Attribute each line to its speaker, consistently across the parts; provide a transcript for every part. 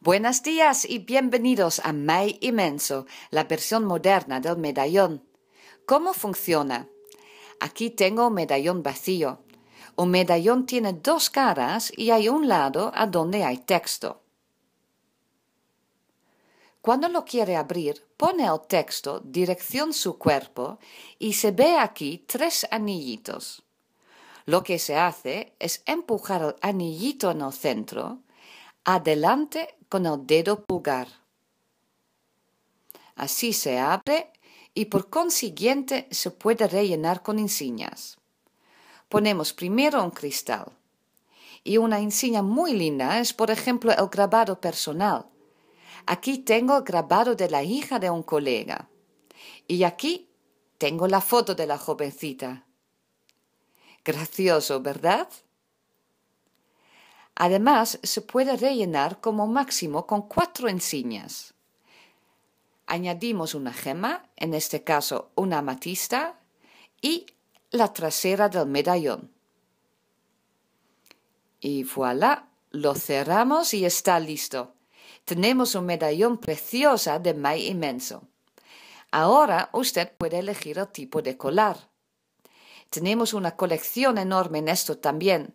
Speaker 1: Buenos días y bienvenidos a May Inmenso, la versión moderna del medallón. ¿Cómo funciona? Aquí tengo un medallón vacío. Un medallón tiene dos caras y hay un lado a donde hay texto. Cuando lo quiere abrir, pone el texto dirección su cuerpo y se ve aquí tres anillitos. Lo que se hace es empujar el anillito en el centro, adelante con el dedo pulgar. Así se abre y por consiguiente se puede rellenar con insignias. Ponemos primero un cristal. Y una insignia muy linda es, por ejemplo, el grabado personal, Aquí tengo el grabado de la hija de un colega. Y aquí tengo la foto de la jovencita. Gracioso, ¿verdad? Además, se puede rellenar como máximo con cuatro enseñas. Añadimos una gema, en este caso una amatista, y la trasera del medallón. Y voilà, lo cerramos y está listo. Tenemos un medallón preciosa de May inmenso. Ahora usted puede elegir el tipo de colar. Tenemos una colección enorme en esto también.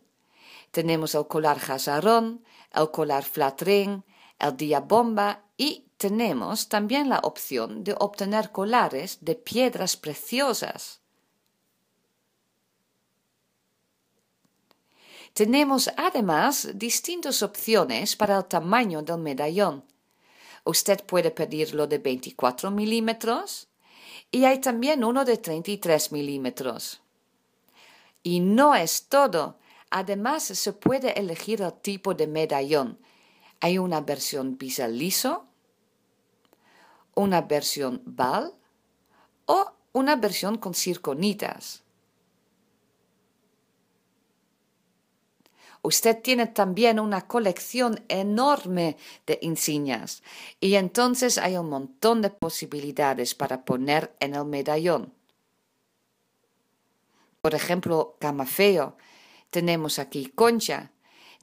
Speaker 1: Tenemos el colar jazarón, el colar flat ring, el diabomba y tenemos también la opción de obtener colares de piedras preciosas. Tenemos además distintas opciones para el tamaño del medallón. Usted puede pedirlo de 24 milímetros y hay también uno de 33 milímetros. Y no es todo. Además, se puede elegir el tipo de medallón. Hay una versión pisa liso, una versión bal o una versión con circonitas. usted tiene también una colección enorme de insignias y entonces hay un montón de posibilidades para poner en el medallón. Por ejemplo, camafeo, tenemos aquí concha,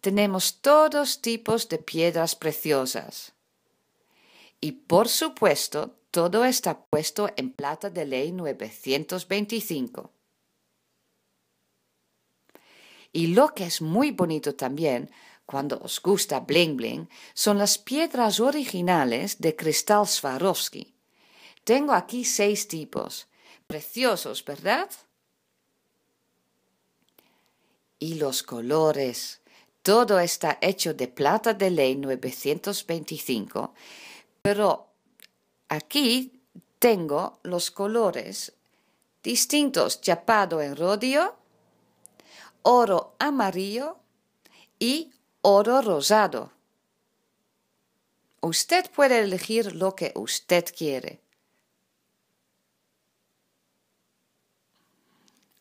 Speaker 1: tenemos todos tipos de piedras preciosas. Y por supuesto, todo está puesto en plata de ley 925. Y lo que es muy bonito también, cuando os gusta bling bling, son las piedras originales de cristal Swarovski. Tengo aquí seis tipos. Preciosos, ¿verdad? Y los colores. Todo está hecho de plata de ley 925, pero aquí tengo los colores distintos chapado en rodio, oro amarillo y oro rosado. Usted puede elegir lo que usted quiere.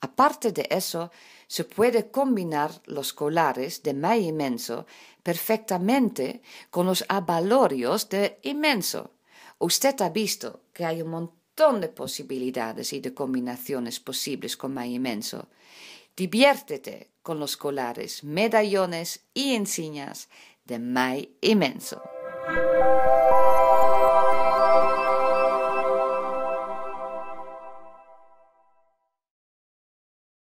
Speaker 1: Aparte de eso, se puede combinar los colares de May Inmenso perfectamente con los abalorios de Inmenso. Usted ha visto que hay un montón de posibilidades y de combinaciones posibles con May Inmenso. Diviértete con los colares, medallones y insignias de Mai Inmenso.